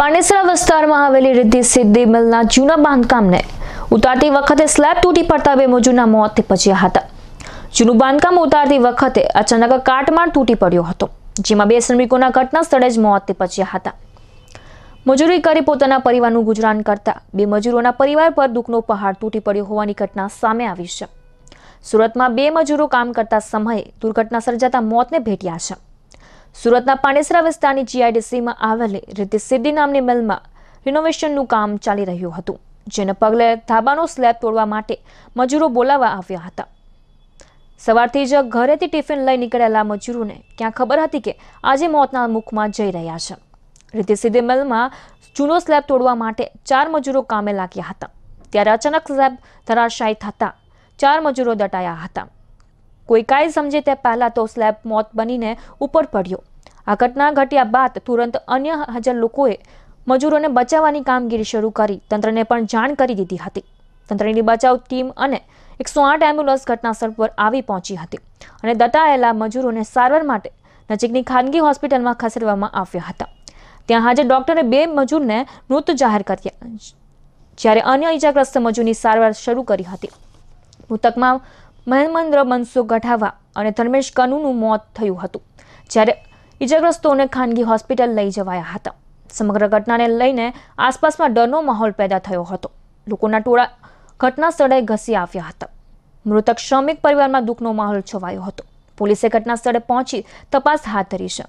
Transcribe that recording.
પાનેસરા વિસ્તારમાં આવેલી રિદ્ધિ સિદ્ધિ મિલના જૂના બાંધકામને ઉતારતી વખતે સ્લેબ તૂટી પડતા બે મજૂરના મોત નિપજ્યા હતા જૂનું બાંધકામ ઉતારતી વખતે અચાનક કાટમાળ તૂટી પડ્યો હતો જેમાં બે શ્રમિકોના ઘટના સ્થળે જ મોત નિપજ્યા હતા મજૂરી કરી પોતાના પરિવારનું ગુજરાન કરતા બે મજૂરોના પરિવાર પર દુઃખનો પહાડ તૂટી પડ્યો હોવાની ઘટના સામે આવી છે સુરતમાં બે મજૂરો કામ કરતા સમયે દુર્ઘટના સર્જાતા મોતને ભેટ્યા છે સુરતના પાનેસરા વિસ્તારની જીઆઈડીસીમાં આવેલી રીતિ સિદ્ધિ નામની મિલમાં રિનોવેશનનું કામ ચાલી રહ્યું હતું જેને પગલે ધાબાનો સ્લેબ તોડવા માટે મજૂરો બોલાવવા આવ્યા હતા સવારથી જ ઘરેથી ટિફિન લઈ નીકળેલા મજૂરોને ક્યાં ખબર હતી કે આજે મોતના મુખમાં જઈ રહ્યા છે રીતિ સિદ્ધિ મિલમાં જૂનો સ્લેબ તોડવા માટે ચાર મજૂરો કામે લાગ્યા હતા ત્યારે અચાનક સ્લેબ ધરાશાય થતા ચાર મજૂરો દટાયા હતા કોઈ કાંઈ સમજે તે પહેલાં તો સ્લેબ મોત બનીને ઉપર પડ્યો આ ઘટના ઘટ્યા બાદ તુરંત અન્ય હાજર લોકોએ મજૂરોને બચાવવાની કામગીરી શરૂ કરી તંત્રને પણ જાણ કરી દીધી હતી તંત્રની બચાવ ટીમ અને એકસો આઠ એમ્બ્યુલન્સ ઘટનાસ્થળ પર આવી પહોંચી હતી અને દટાયેલા મજૂરોને સારવાર માટે નજીકની ખાનગી હોસ્પિટલમાં ખસેડવામાં આવ્યા હતા ત્યાં હાજર ડોક્ટરે બે મજૂરને મૃત જાહેર કર્યા જ્યારે અન્ય ઇજાગ્રસ્ત મજૂરની સારવાર શરૂ કરી હતી મૃતકમાં મહેમંદ્ર મનસુખ ગઢાવા અને ધર્મેશ કનુનું મોત થયું હતું જ્યારે ઈજાગ્રસ્તોને ખાનગી હોસ્પિટલ લઈ જવાયા હતા સમગ્ર ઘટનાને લઈને આસપાસમાં ડરનો માહોલ પેદા થયો હતો લોકોના ટોળા ઘટના સ્થળે ઘસી આવ્યા હતા મૃતક શ્રમિક પરિવારમાં દુઃખનો માહોલ છવાયો હતો પોલીસે ઘટના સ્થળે પહોંચી તપાસ હાથ ધરી છે